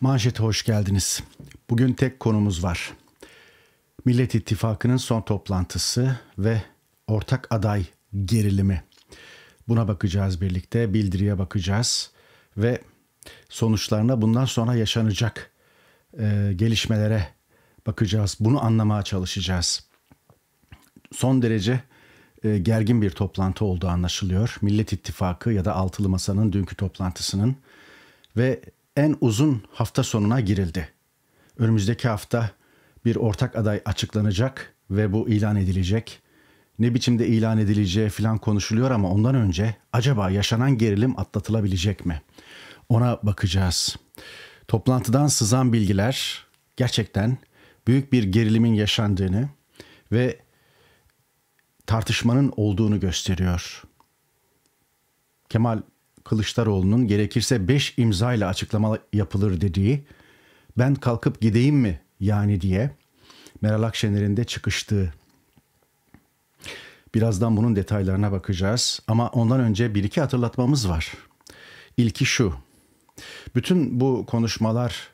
Manşete hoş geldiniz. Bugün tek konumuz var. Millet İttifakı'nın son toplantısı ve ortak aday gerilimi. Buna bakacağız birlikte, bildiriye bakacağız ve sonuçlarına bundan sonra yaşanacak e, gelişmelere bakacağız. Bunu anlamaya çalışacağız. Son derece e, gergin bir toplantı olduğu anlaşılıyor. Millet İttifakı ya da Altılı Masa'nın dünkü toplantısının ve en uzun hafta sonuna girildi. Önümüzdeki hafta bir ortak aday açıklanacak ve bu ilan edilecek. Ne biçimde ilan edileceği falan konuşuluyor ama ondan önce acaba yaşanan gerilim atlatılabilecek mi? Ona bakacağız. Toplantıdan sızan bilgiler gerçekten büyük bir gerilimin yaşandığını ve tartışmanın olduğunu gösteriyor. Kemal Kılıçdaroğlu'nun gerekirse 5 imzayla açıklama yapılır dediği ben kalkıp gideyim mi yani diye Meral Akşener'in de çıkıştığı. Birazdan bunun detaylarına bakacağız ama ondan önce bir iki hatırlatmamız var. İlki şu. Bütün bu konuşmalar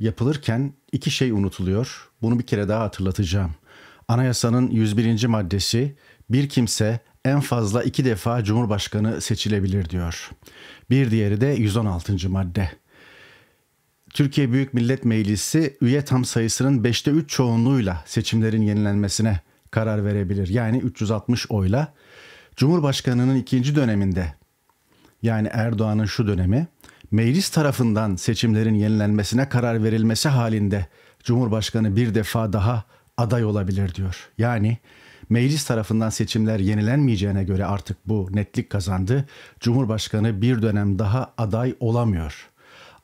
yapılırken iki şey unutuluyor. Bunu bir kere daha hatırlatacağım. Anayasanın 101. maddesi bir kimse en fazla iki defa Cumhurbaşkanı seçilebilir diyor. Bir diğeri de 116. madde. Türkiye Büyük Millet Meclisi üye tam sayısının 5'te 3 çoğunluğuyla seçimlerin yenilenmesine karar verebilir. Yani 360 oyla Cumhurbaşkanının ikinci döneminde yani Erdoğan'ın şu dönemi meclis tarafından seçimlerin yenilenmesine karar verilmesi halinde Cumhurbaşkanı bir defa daha aday olabilir diyor. Yani Meclis tarafından seçimler yenilenmeyeceğine göre artık bu netlik kazandı. Cumhurbaşkanı bir dönem daha aday olamıyor.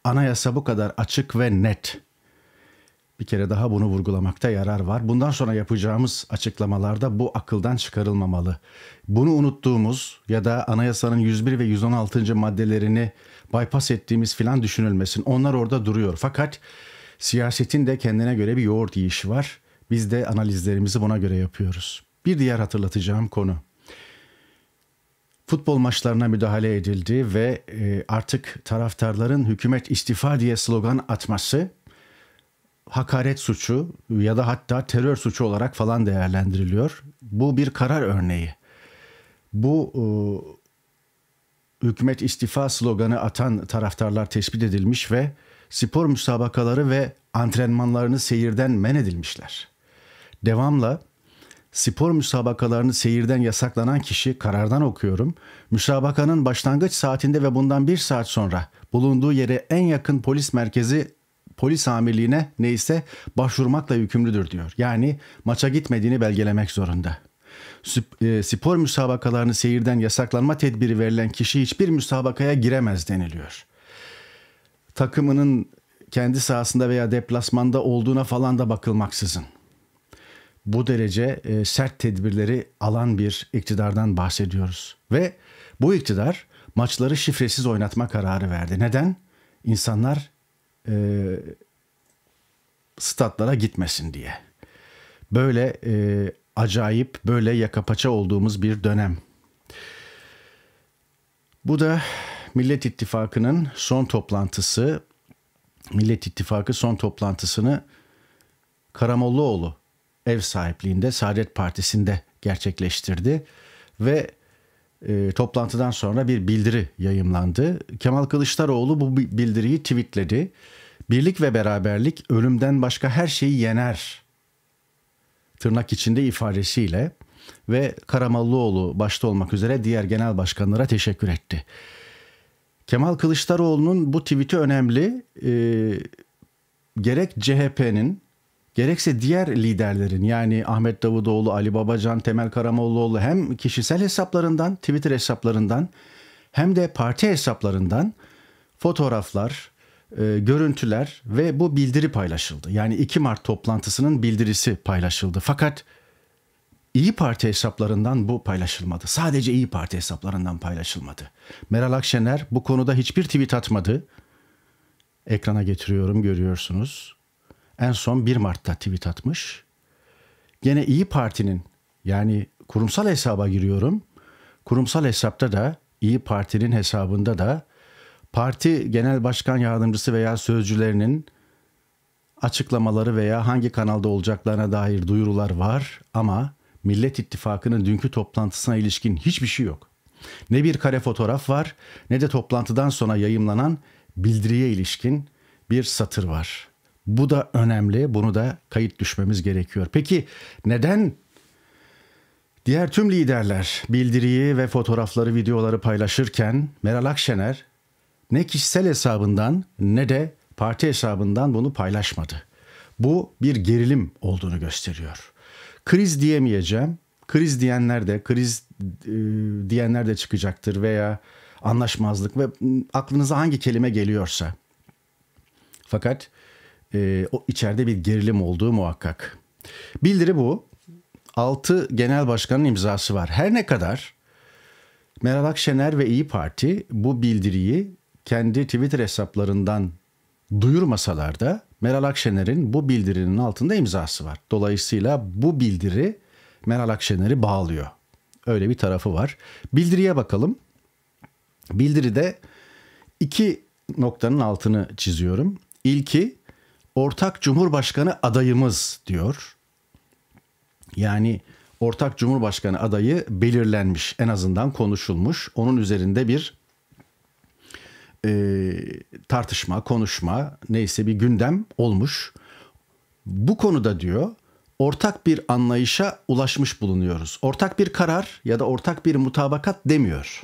Anayasa bu kadar açık ve net. Bir kere daha bunu vurgulamakta yarar var. Bundan sonra yapacağımız açıklamalarda bu akıldan çıkarılmamalı. Bunu unuttuğumuz ya da anayasanın 101 ve 116. maddelerini bypass ettiğimiz filan düşünülmesin. Onlar orada duruyor. Fakat siyasetin de kendine göre bir yoğurt yiyişi var. Biz de analizlerimizi buna göre yapıyoruz. Bir diğer hatırlatacağım konu. Futbol maçlarına müdahale edildi ve e, artık taraftarların hükümet istifa diye slogan atması hakaret suçu ya da hatta terör suçu olarak falan değerlendiriliyor. Bu bir karar örneği. Bu e, hükümet istifa sloganı atan taraftarlar tespit edilmiş ve spor müsabakaları ve antrenmanlarını seyirden men edilmişler. Devamla spor müsabakalarını seyirden yasaklanan kişi karardan okuyorum. Müsabakanın başlangıç saatinde ve bundan bir saat sonra bulunduğu yere en yakın polis merkezi polis amirliğine neyse başvurmakla yükümlüdür diyor. Yani maça gitmediğini belgelemek zorunda. E, spor müsabakalarını seyirden yasaklanma tedbiri verilen kişi hiçbir müsabakaya giremez deniliyor. Takımının kendi sahasında veya deplasmanda olduğuna falan da bakılmaksızın bu derece e, sert tedbirleri alan bir iktidardan bahsediyoruz. Ve bu iktidar maçları şifresiz oynatma kararı verdi. Neden? İnsanlar e, statlara gitmesin diye. Böyle e, acayip, böyle yakapaça olduğumuz bir dönem. Bu da Millet İttifakı'nın son toplantısı. Millet İttifakı son toplantısını Karamollaoğlu ev sahipliğinde Saadet Partisi'nde gerçekleştirdi ve e, toplantıdan sonra bir bildiri yayımlandı. Kemal Kılıçdaroğlu bu bildiriyi tweetledi. Birlik ve beraberlik ölümden başka her şeyi yener tırnak içinde ifadesiyle ve Karamallıoğlu başta olmak üzere diğer genel başkanlara teşekkür etti. Kemal Kılıçdaroğlu'nun bu tweet'i önemli. E, gerek CHP'nin gerekse diğer liderlerin yani Ahmet Davutoğlu, Ali Babacan, Temel Karamollaoğlu hem kişisel hesaplarından, Twitter hesaplarından hem de parti hesaplarından fotoğraflar, e, görüntüler ve bu bildiri paylaşıldı. Yani 2 Mart toplantısının bildirisi paylaşıldı. Fakat İyi Parti hesaplarından bu paylaşılmadı. Sadece İyi Parti hesaplarından paylaşılmadı. Meral Akşener bu konuda hiçbir tweet atmadı. Ekrana getiriyorum görüyorsunuz en son 1 Mart'ta tweet atmış. Gene İyi Parti'nin yani kurumsal hesaba giriyorum. Kurumsal hesapta da İyi Parti'nin hesabında da parti genel başkan yardımcısı veya sözcülerinin açıklamaları veya hangi kanalda olacaklarına dair duyurular var ama Millet İttifakı'nın dünkü toplantısına ilişkin hiçbir şey yok. Ne bir kare fotoğraf var ne de toplantıdan sonra yayımlanan bildiriye ilişkin bir satır var. Bu da önemli. Bunu da kayıt düşmemiz gerekiyor. Peki neden diğer tüm liderler bildiriyi ve fotoğrafları, videoları paylaşırken Meral Akşener ne kişisel hesabından ne de parti hesabından bunu paylaşmadı. Bu bir gerilim olduğunu gösteriyor. Kriz diyemeyeceğim. Kriz diyenler de kriz e, diyenler de çıkacaktır veya anlaşmazlık ve aklınıza hangi kelime geliyorsa. Fakat e, o içeride bir gerilim olduğu muhakkak. Bildiri bu. 6 genel başkanın imzası var. Her ne kadar Meral Akşener ve İyi Parti bu bildiriyi kendi Twitter hesaplarından duyurmasalar da Meral Akşener'in bu bildirinin altında imzası var. Dolayısıyla bu bildiri Meral Akşener'i bağlıyor. Öyle bir tarafı var. Bildiriye bakalım. Bildiride iki noktanın altını çiziyorum. İlki ortak cumhurbaşkanı adayımız diyor. Yani ortak cumhurbaşkanı adayı belirlenmiş en azından konuşulmuş. Onun üzerinde bir e, tartışma, konuşma neyse bir gündem olmuş. Bu konuda diyor ortak bir anlayışa ulaşmış bulunuyoruz. Ortak bir karar ya da ortak bir mutabakat demiyor.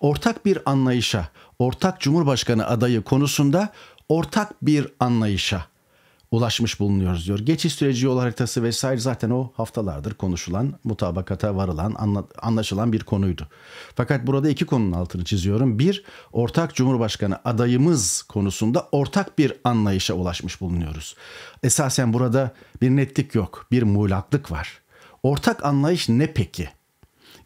Ortak bir anlayışa, ortak cumhurbaşkanı adayı konusunda ortak bir anlayışa ulaşmış bulunuyoruz diyor. Geçiş süreci yol haritası vesaire zaten o haftalardır konuşulan, mutabakata varılan, anlaşılan bir konuydu. Fakat burada iki konunun altını çiziyorum. Bir, ortak Cumhurbaşkanı adayımız konusunda ortak bir anlayışa ulaşmış bulunuyoruz. Esasen burada bir netlik yok, bir muğlaklık var. Ortak anlayış ne peki?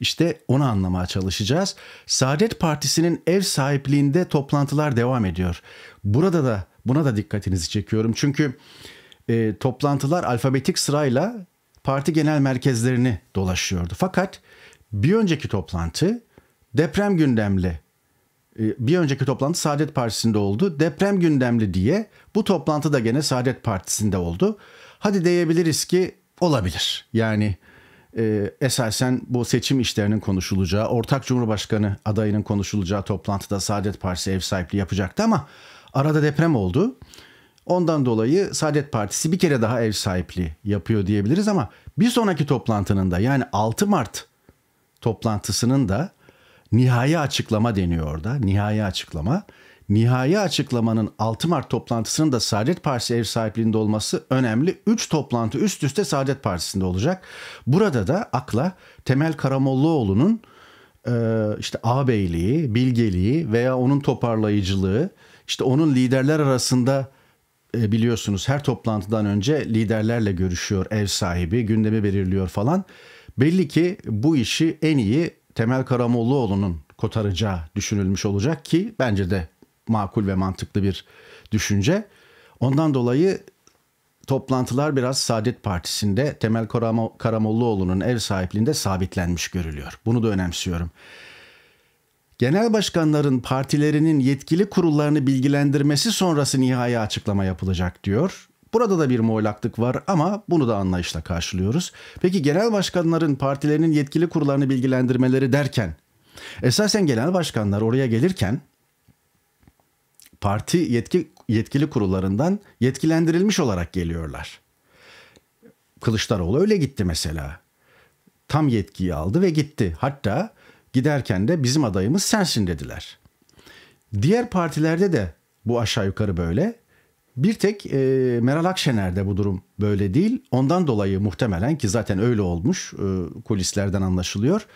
İşte onu anlamaya çalışacağız. Saadet Partisi'nin ev sahipliğinde toplantılar devam ediyor. Burada da Buna da dikkatinizi çekiyorum. Çünkü e, toplantılar alfabetik sırayla parti genel merkezlerini dolaşıyordu. Fakat bir önceki toplantı deprem gündemli. E, bir önceki toplantı Saadet Partisi'nde oldu. Deprem gündemli diye bu toplantı da gene Saadet Partisi'nde oldu. Hadi diyebiliriz ki olabilir. Yani e, esasen bu seçim işlerinin konuşulacağı, ortak cumhurbaşkanı adayının konuşulacağı toplantıda Saadet Partisi ev sahipliği yapacaktı ama Arada deprem oldu. Ondan dolayı Saadet Partisi bir kere daha ev sahipliği yapıyor diyebiliriz ama bir sonraki toplantının da yani 6 Mart toplantısının da nihai açıklama deniyor orada. Nihai açıklama. Nihai açıklamanın 6 Mart toplantısının da Saadet Partisi ev sahipliğinde olması önemli. 3 toplantı üst üste Saadet Partisi'nde olacak. Burada da akla Temel Karamollaoğlu'nun işte ağabeyliği, bilgeliği veya onun toparlayıcılığı işte onun liderler arasında e, biliyorsunuz her toplantıdan önce liderlerle görüşüyor ev sahibi, gündemi belirliyor falan. Belli ki bu işi en iyi Temel Karamollaoğlu'nun kotaracağı düşünülmüş olacak ki bence de makul ve mantıklı bir düşünce. Ondan dolayı toplantılar biraz Saadet Partisi'nde Temel Karamollaoğlu'nun ev sahipliğinde sabitlenmiş görülüyor. Bunu da önemsiyorum genel başkanların partilerinin yetkili kurullarını bilgilendirmesi sonrası nihai açıklama yapılacak diyor. Burada da bir muğlaklık var ama bunu da anlayışla karşılıyoruz. Peki genel başkanların partilerinin yetkili kurullarını bilgilendirmeleri derken esasen genel başkanlar oraya gelirken parti yetki yetkili kurullarından yetkilendirilmiş olarak geliyorlar. Kılıçdaroğlu öyle gitti mesela. Tam yetkiyi aldı ve gitti. Hatta Giderken de bizim adayımız sensin dediler. Diğer partilerde de bu aşağı yukarı böyle. Bir tek e, Meral Akşener'de bu durum böyle değil. Ondan dolayı muhtemelen ki zaten öyle olmuş e, kulislerden anlaşılıyor.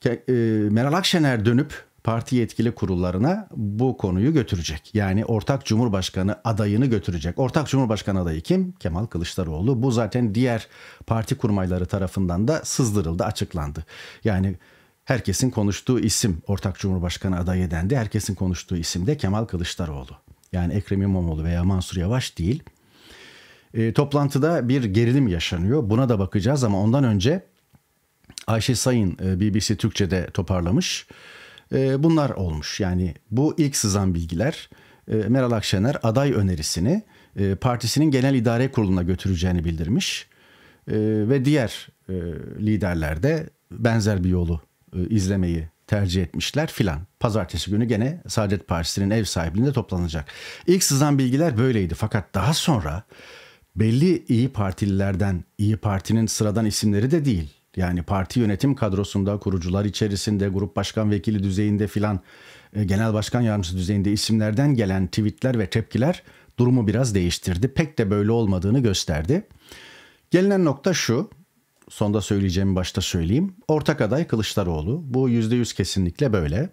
Ke, e, Meral Akşener dönüp parti yetkili kurullarına bu konuyu götürecek. Yani ortak cumhurbaşkanı adayını götürecek. Ortak cumhurbaşkanı adayı kim? Kemal Kılıçdaroğlu. Bu zaten diğer parti kurmayları tarafından da sızdırıldı, açıklandı. Yani herkesin konuştuğu isim ortak cumhurbaşkanı adayı dendi. Herkesin konuştuğu isim de Kemal Kılıçdaroğlu. Yani Ekrem İmamoğlu veya Mansur Yavaş değil. E, toplantıda bir gerilim yaşanıyor. Buna da bakacağız ama ondan önce Ayşe Sayın e, BBC Türkçe'de toparlamış. E, bunlar olmuş. Yani bu ilk sızan bilgiler e, Meral Akşener aday önerisini e, partisinin genel idare kuruluna götüreceğini bildirmiş. E, ve diğer e, liderler de benzer bir yolu e, izlemeyi tercih etmişler filan. Pazartesi günü gene Saadet Partisi'nin ev sahipliğinde toplanacak. İlk sızan bilgiler böyleydi fakat daha sonra belli İyi Partililerden, İyi Parti'nin sıradan isimleri de değil. Yani parti yönetim kadrosunda, kurucular içerisinde, grup başkan vekili düzeyinde filan, e, genel başkan yardımcısı düzeyinde isimlerden gelen tweetler ve tepkiler durumu biraz değiştirdi. Pek de böyle olmadığını gösterdi. Gelinen nokta şu, sonda söyleyeceğimi başta söyleyeyim. Ortak aday Kılıçdaroğlu. Bu %100 kesinlikle böyle.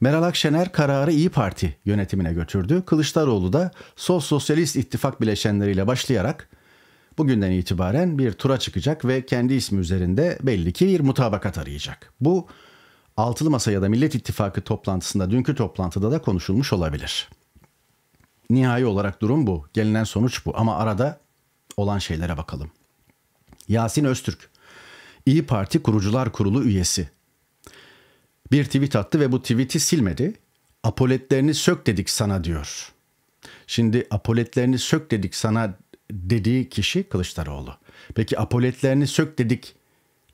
Meral Akşener kararı İyi Parti yönetimine götürdü. Kılıçdaroğlu da Sol Sosyalist İttifak bileşenleriyle başlayarak bugünden itibaren bir tura çıkacak ve kendi ismi üzerinde belli ki bir mutabakat arayacak. Bu Altılı Masa ya da Millet İttifakı toplantısında dünkü toplantıda da konuşulmuş olabilir. Nihai olarak durum bu. Gelinen sonuç bu ama arada olan şeylere bakalım. Yasin Öztürk İyi Parti Kurucular Kurulu üyesi. Bir tweet attı ve bu tweet'i silmedi. Apoletlerini sök dedik sana diyor. Şimdi apoletlerini sök dedik sana dediği kişi Kılıçdaroğlu. Peki apoletlerini sök dedik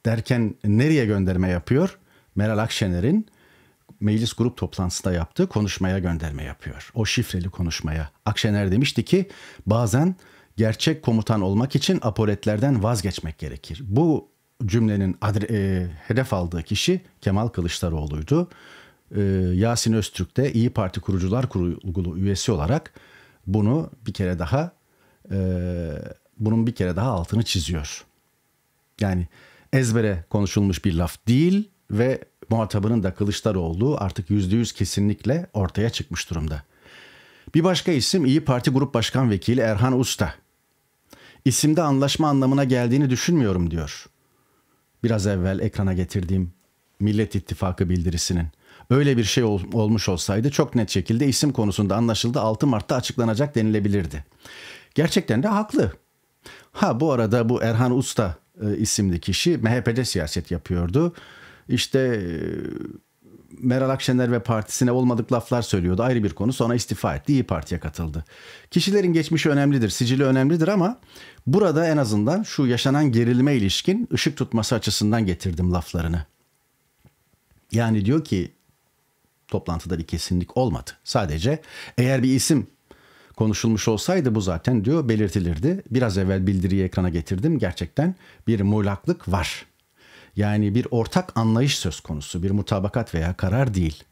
derken nereye gönderme yapıyor? Meral Akşener'in meclis grup toplantısında yaptığı konuşmaya gönderme yapıyor. O şifreli konuşmaya. Akşener demişti ki bazen gerçek komutan olmak için apoletlerden vazgeçmek gerekir. Bu cümlenin adre, e, hedef aldığı kişi Kemal Kılıçdaroğlu'ydu. E, Yasin Öztürk de İyi Parti Kurucular Kurulu üyesi olarak bunu bir kere daha e, bunun bir kere daha altını çiziyor. Yani ezbere konuşulmuş bir laf değil ve muhatabının da Kılıçdaroğlu artık yüzde yüz kesinlikle ortaya çıkmış durumda. Bir başka isim İyi Parti Grup Başkan Vekili Erhan Usta. İsimde anlaşma anlamına geldiğini düşünmüyorum diyor biraz evvel ekrana getirdiğim Millet İttifakı bildirisinin öyle bir şey ol, olmuş olsaydı çok net şekilde isim konusunda anlaşıldı 6 Mart'ta açıklanacak denilebilirdi. Gerçekten de haklı. Ha bu arada bu Erhan Usta e, isimli kişi MHP'de siyaset yapıyordu. İşte e, Meral Akşener ve partisine olmadık laflar söylüyordu ayrı bir konu. Sonra istifa etti İyi Parti'ye katıldı. Kişilerin geçmişi önemlidir, sicili önemlidir ama burada en azından şu yaşanan gerilime ilişkin ışık tutması açısından getirdim laflarını. Yani diyor ki toplantıda bir kesinlik olmadı. Sadece eğer bir isim konuşulmuş olsaydı bu zaten diyor belirtilirdi. Biraz evvel bildiriyi ekrana getirdim. Gerçekten bir muğlaklık var.'' Yani bir ortak anlayış söz konusu, bir mutabakat veya karar değil.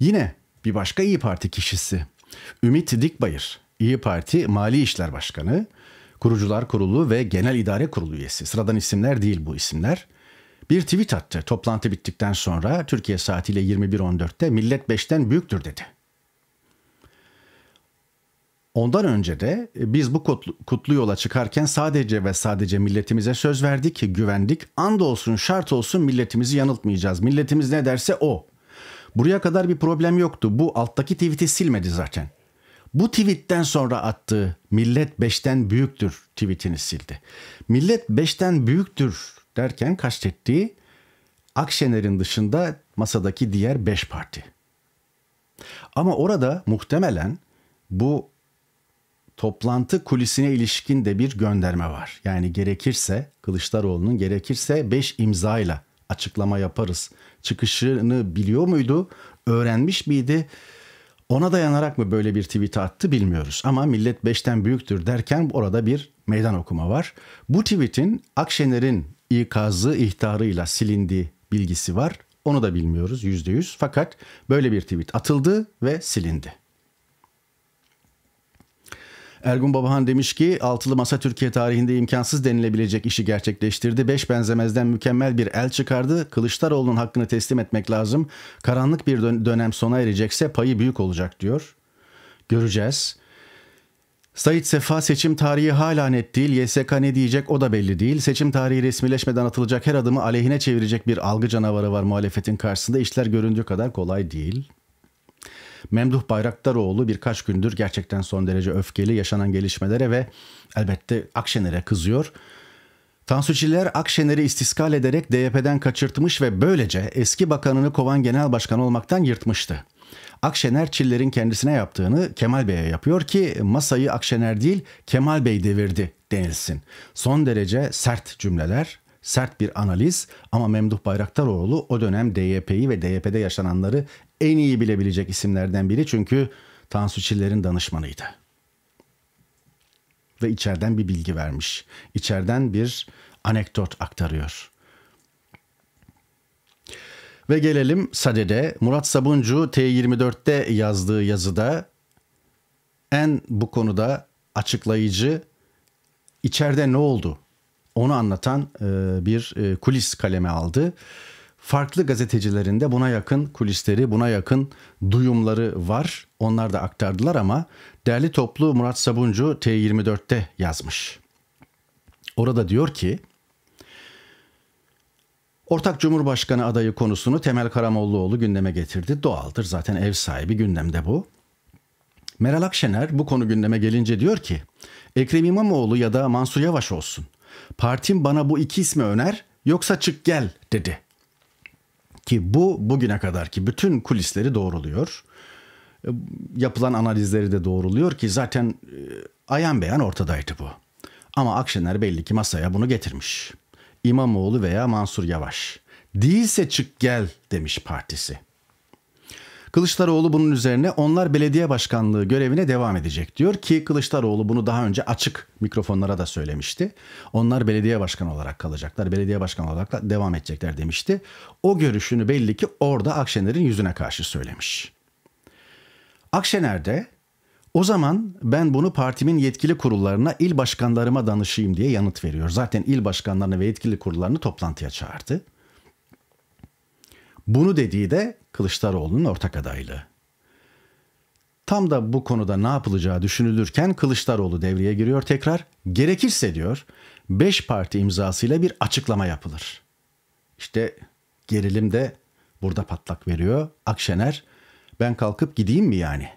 Yine bir başka İyi Parti kişisi Ümit Dikbayır, İyi Parti Mali İşler Başkanı, Kurucular Kurulu ve Genel İdare Kurulu üyesi. Sıradan isimler değil bu isimler. Bir tweet attı. Toplantı bittikten sonra Türkiye saatiyle 21.14'te millet 5'ten büyüktür dedi. Ondan önce de e, biz bu kutlu, kutlu yola çıkarken sadece ve sadece milletimize söz verdik, güvendik. And olsun, şart olsun milletimizi yanıltmayacağız. Milletimiz ne derse o. Buraya kadar bir problem yoktu. Bu alttaki tweet'i silmedi zaten. Bu tweetten sonra attığı millet beşten büyüktür tweetini sildi. Millet beşten büyüktür derken kastettiği Akşener'in dışında masadaki diğer beş parti. Ama orada muhtemelen bu toplantı kulisine ilişkin de bir gönderme var. Yani gerekirse Kılıçdaroğlu'nun gerekirse 5 imzayla açıklama yaparız. Çıkışını biliyor muydu? Öğrenmiş miydi? Ona dayanarak mı böyle bir tweet attı bilmiyoruz. Ama millet beşten büyüktür derken orada bir meydan okuma var. Bu tweetin Akşener'in ikazı ihtarıyla silindiği bilgisi var. Onu da bilmiyoruz yüzde yüz. Fakat böyle bir tweet atıldı ve silindi. Ergun Babahan demiş ki altılı masa Türkiye tarihinde imkansız denilebilecek işi gerçekleştirdi. Beş benzemezden mükemmel bir el çıkardı. Kılıçdaroğlu'nun hakkını teslim etmek lazım. Karanlık bir dönem sona erecekse payı büyük olacak diyor. Göreceğiz. Sayit Sefa seçim tarihi hala net değil. YSK ne diyecek o da belli değil. Seçim tarihi resmileşmeden atılacak her adımı aleyhine çevirecek bir algı canavarı var muhalefetin karşısında. İşler göründüğü kadar kolay değil. Memduh Bayraktaroğlu birkaç gündür gerçekten son derece öfkeli yaşanan gelişmelere ve elbette Akşener'e kızıyor. Tansu Çiller Akşener'i istiskal ederek DYP'den kaçırtmış ve böylece eski bakanını kovan genel başkan olmaktan yırtmıştı. Akşener Çiller'in kendisine yaptığını Kemal Bey'e yapıyor ki masayı Akşener değil Kemal Bey devirdi denilsin. Son derece sert cümleler, sert bir analiz ama Memduh Bayraktaroğlu o dönem DYP'yi ve DYP'de yaşananları en iyi bilebilecek isimlerden biri çünkü Tansu Çiller'in danışmanıydı. Ve içeriden bir bilgi vermiş. İçeriden bir anekdot aktarıyor. Ve gelelim Sade'de Murat Sabuncu T24'te yazdığı yazıda en bu konuda açıklayıcı içeride ne oldu onu anlatan e, bir e, kulis kaleme aldı farklı gazetecilerinde buna yakın kulisleri, buna yakın duyumları var. Onlar da aktardılar ama değerli toplu Murat Sabuncu T24'te yazmış. Orada diyor ki Ortak Cumhurbaşkanı adayı konusunu Temel Karamollaoğlu gündeme getirdi. Doğaldır zaten ev sahibi gündemde bu. Meral Akşener bu konu gündeme gelince diyor ki Ekrem İmamoğlu ya da Mansur Yavaş olsun. Partim bana bu iki ismi öner yoksa çık gel dedi ki bu bugüne kadar ki bütün kulisleri doğruluyor. E, yapılan analizleri de doğruluyor ki zaten e, ayan beyan ortadaydı bu. Ama Akşener belli ki masaya bunu getirmiş. İmamoğlu veya Mansur Yavaş. Değilse çık gel demiş partisi. Kılıçdaroğlu bunun üzerine onlar belediye başkanlığı görevine devam edecek diyor ki Kılıçdaroğlu bunu daha önce açık mikrofonlara da söylemişti. Onlar belediye başkanı olarak kalacaklar, belediye başkanı olarak da devam edecekler demişti. O görüşünü belli ki orada Akşener'in yüzüne karşı söylemiş. Akşener de o zaman ben bunu partimin yetkili kurullarına, il başkanlarıma danışayım diye yanıt veriyor. Zaten il başkanlarını ve yetkili kurullarını toplantıya çağırdı. Bunu dediği de Kılıçdaroğlu'nun ortak adaylığı. Tam da bu konuda ne yapılacağı düşünülürken Kılıçdaroğlu devreye giriyor tekrar. Gerekirse diyor 5 parti imzasıyla bir açıklama yapılır. İşte gerilim de burada patlak veriyor. Akşener ben kalkıp gideyim mi yani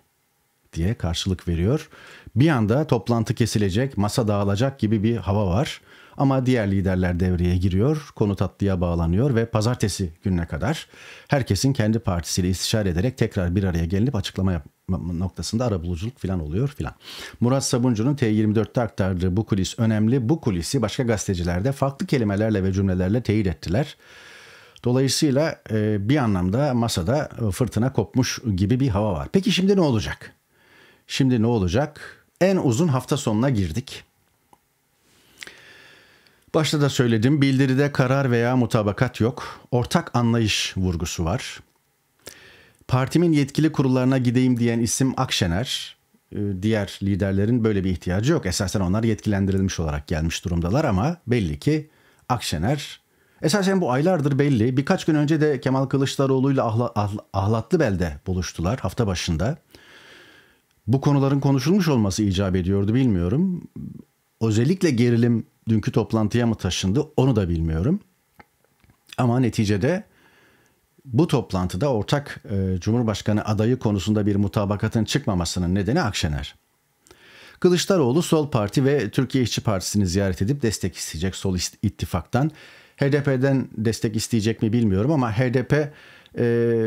diye karşılık veriyor. Bir anda toplantı kesilecek, masa dağılacak gibi bir hava var. Ama diğer liderler devreye giriyor, konu tatlıya bağlanıyor ve pazartesi gününe kadar herkesin kendi partisiyle istişare ederek tekrar bir araya gelip açıklama yap noktasında arabuluculuk falan oluyor filan. Murat Sabuncu'nun T24'te aktardığı bu kulis önemli. Bu kulisi başka gazeteciler de farklı kelimelerle ve cümlelerle teyit ettiler. Dolayısıyla e, bir anlamda masada e, fırtına kopmuş gibi bir hava var. Peki şimdi ne olacak? Şimdi ne olacak? En uzun hafta sonuna girdik. Başta da söyledim bildiride karar veya mutabakat yok. Ortak anlayış vurgusu var. Partimin yetkili kurullarına gideyim diyen isim Akşener. E, diğer liderlerin böyle bir ihtiyacı yok. Esasen onlar yetkilendirilmiş olarak gelmiş durumdalar ama belli ki Akşener Esasen bu aylardır belli. Birkaç gün önce de Kemal Kılıçdaroğlu ile ahla, ahla, Ahlatlıbel'de buluştular hafta başında. Bu konuların konuşulmuş olması icap ediyordu bilmiyorum. Özellikle gerilim dünkü toplantıya mı taşındı onu da bilmiyorum. Ama neticede bu toplantıda ortak e, Cumhurbaşkanı adayı konusunda bir mutabakatın çıkmamasının nedeni Akşener. Kılıçdaroğlu Sol Parti ve Türkiye İşçi Partisi'ni ziyaret edip destek isteyecek Sol ittifaktan. HDP'den destek isteyecek mi bilmiyorum ama HDP e,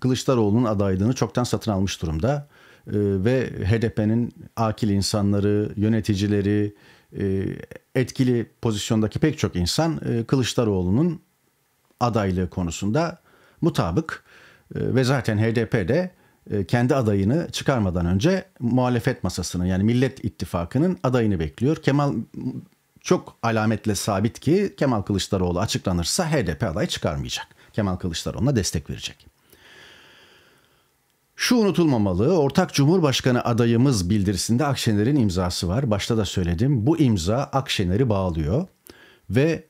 Kılıçdaroğlu'nun adaylığını çoktan satın almış durumda. E, ve HDP'nin akil insanları, yöneticileri, e, etkili pozisyondaki pek çok insan e, Kılıçdaroğlu'nun adaylığı konusunda mutabık e, ve zaten HDP de kendi adayını çıkarmadan önce muhalefet masasının yani Millet İttifakı'nın adayını bekliyor. Kemal çok alametle sabit ki Kemal Kılıçdaroğlu açıklanırsa HDP aday çıkarmayacak. Kemal Kılıçdaroğlu'na destek verecek. Şu unutulmamalı, ortak Cumhurbaşkanı adayımız bildirisinde Akşener'in imzası var. Başta da söyledim. Bu imza Akşener'i bağlıyor ve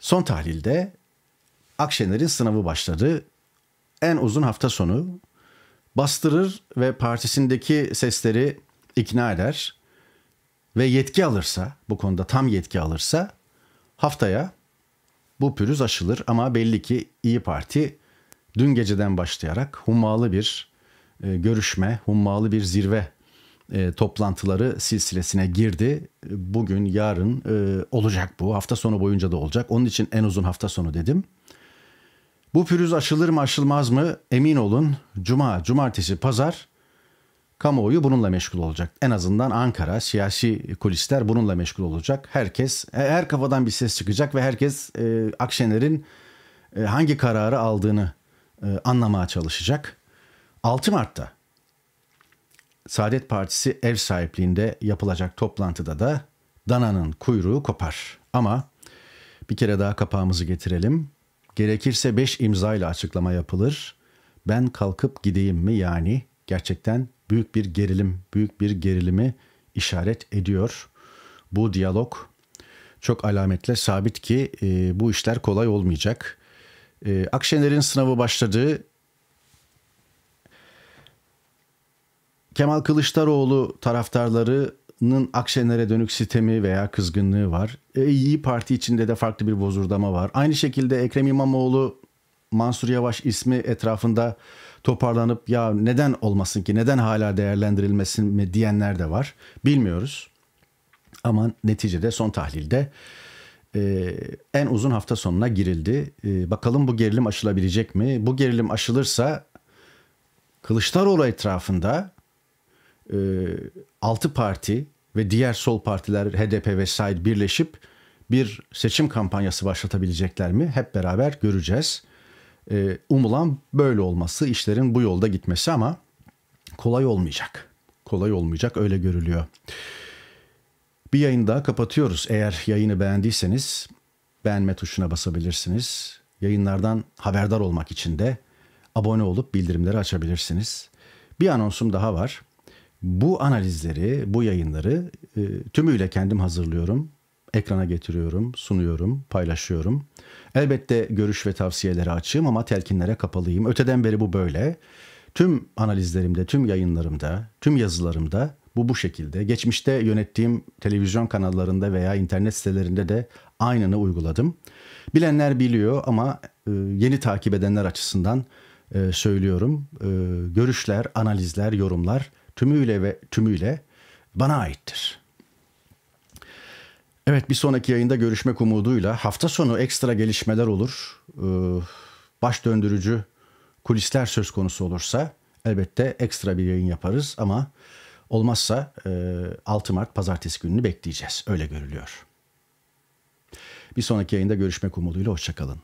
son tahlilde Akşener'in sınavı başladı. En uzun hafta sonu bastırır ve partisindeki sesleri ikna eder ve yetki alırsa, bu konuda tam yetki alırsa haftaya bu pürüz aşılır ama belli ki İyi Parti dün geceden başlayarak hummalı bir e, görüşme, hummalı bir zirve e, toplantıları silsilesine girdi. Bugün, yarın e, olacak bu. Hafta sonu boyunca da olacak. Onun için en uzun hafta sonu dedim. Bu pürüz aşılır mı aşılmaz mı emin olun cuma, cumartesi, pazar kamuoyu bununla meşgul olacak. En azından Ankara siyasi kulisler bununla meşgul olacak. Herkes her kafadan bir ses çıkacak ve herkes e, Akşener'in e, hangi kararı aldığını e, anlamaya çalışacak. 6 Mart'ta Saadet Partisi ev sahipliğinde yapılacak toplantıda da dananın kuyruğu kopar. Ama bir kere daha kapağımızı getirelim. Gerekirse 5 imzayla açıklama yapılır. Ben kalkıp gideyim mi yani gerçekten büyük bir gerilim, büyük bir gerilimi işaret ediyor. Bu diyalog çok alametle sabit ki e, bu işler kolay olmayacak. E, Akşener'in sınavı başladı. Kemal Kılıçdaroğlu taraftarlarının Akşener'e dönük sitemi veya kızgınlığı var. E, İyi Parti içinde de farklı bir bozurdama var. Aynı şekilde Ekrem İmamoğlu Mansur Yavaş ismi etrafında toparlanıp ya neden olmasın ki neden hala değerlendirilmesin mi diyenler de var. Bilmiyoruz. Ama neticede son tahlilde e, en uzun hafta sonuna girildi. E, bakalım bu gerilim aşılabilecek mi? Bu gerilim aşılırsa Kılıçdaroğlu etrafında e, 6 parti ve diğer sol partiler HDP vesaire birleşip bir seçim kampanyası başlatabilecekler mi? Hep beraber göreceğiz. E, umulan böyle olması, işlerin bu yolda gitmesi ama kolay olmayacak. Kolay olmayacak öyle görülüyor. Bir yayın daha kapatıyoruz. Eğer yayını beğendiyseniz beğenme tuşuna basabilirsiniz. Yayınlardan haberdar olmak için de abone olup bildirimleri açabilirsiniz. Bir anonsum daha var. Bu analizleri, bu yayınları e, tümüyle kendim hazırlıyorum. Ekrana getiriyorum, sunuyorum, paylaşıyorum. Elbette görüş ve tavsiyelere açığım ama telkinlere kapalıyım. Öteden beri bu böyle. Tüm analizlerimde, tüm yayınlarımda, tüm yazılarımda bu bu şekilde. Geçmişte yönettiğim televizyon kanallarında veya internet sitelerinde de aynını uyguladım. Bilenler biliyor ama e, yeni takip edenler açısından e, söylüyorum. görüşler, analizler, yorumlar tümüyle ve tümüyle bana aittir. Evet bir sonraki yayında görüşmek umuduyla hafta sonu ekstra gelişmeler olur. Ee, baş döndürücü kulisler söz konusu olursa elbette ekstra bir yayın yaparız ama olmazsa e, 6 Mart pazartesi gününü bekleyeceğiz. Öyle görülüyor. Bir sonraki yayında görüşmek umuduyla hoşçakalın.